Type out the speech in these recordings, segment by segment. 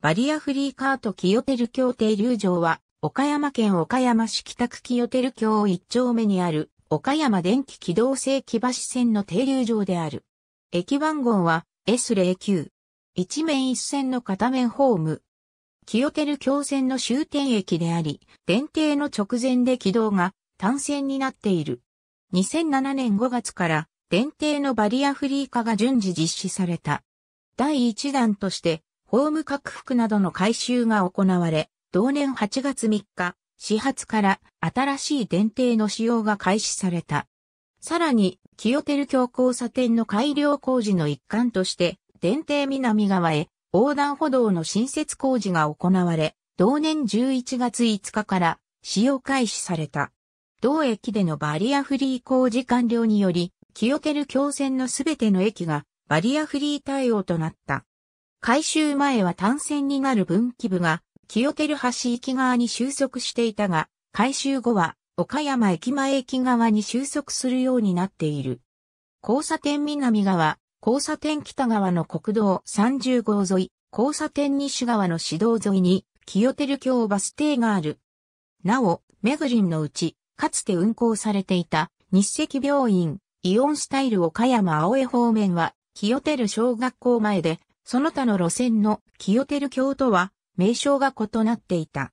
バリアフリーカート清照京停留場は、岡山県岡山市北区清照京一丁目にある、岡山電気機動性木橋線の停留場である。駅番号は S09。一面一線の片面ホーム。清照橋線の終点駅であり、電停の直前で軌道が単線になっている。2007年5月から、電停のバリアフリー化が順次実施された。第1弾として、ホーム拡幅などの改修が行われ、同年8月3日、始発から新しい電停の使用が開始された。さらに、清照橋交差点の改良工事の一環として、電停南側へ横断歩道の新設工事が行われ、同年11月5日から使用開始された。同駅でのバリアフリー工事完了により、清照橋線のすべての駅がバリアフリー対応となった。改修前は単線になる分岐部が、清照橋駅側に収束していたが、改修後は、岡山駅前駅側に収束するようになっている。交差点南側、交差点北側の国道30号沿い、交差点西側の市道沿いに、清照橋バス停がある。なお、メグリンのうち、かつて運行されていた、日赤病院、イオンスタイル岡山青江方面は、清照小学校前で、その他の路線の清テル教とは名称が異なっていた。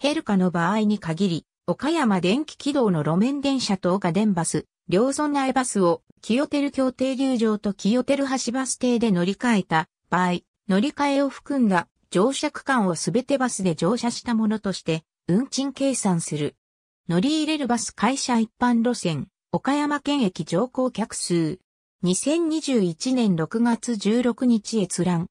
ヘルカの場合に限り、岡山電気軌道の路面電車等が電バス、両村内バスを清テル橋停留場と清テル橋バス停で乗り換えた場合、乗り換えを含んだ乗車区間をすべてバスで乗車したものとして運賃計算する。乗り入れるバス会社一般路線、岡山県駅乗降客数、2021年6月16日閲覧。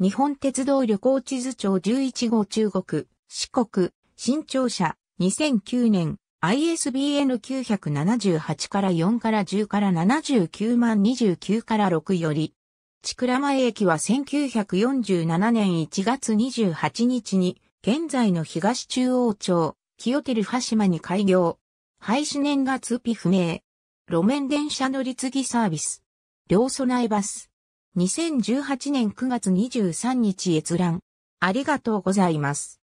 日本鉄道旅行地図庁11号中国、四国、新庁舎、2009年、ISBN 978から4から10から79万29から6より、千倉前駅は1947年1月28日に、現在の東中央町、清照羽島に開業。廃止年月日不明。路面電車乗り継ぎサービス。両備えバス。2018年9月23日閲覧。ありがとうございます。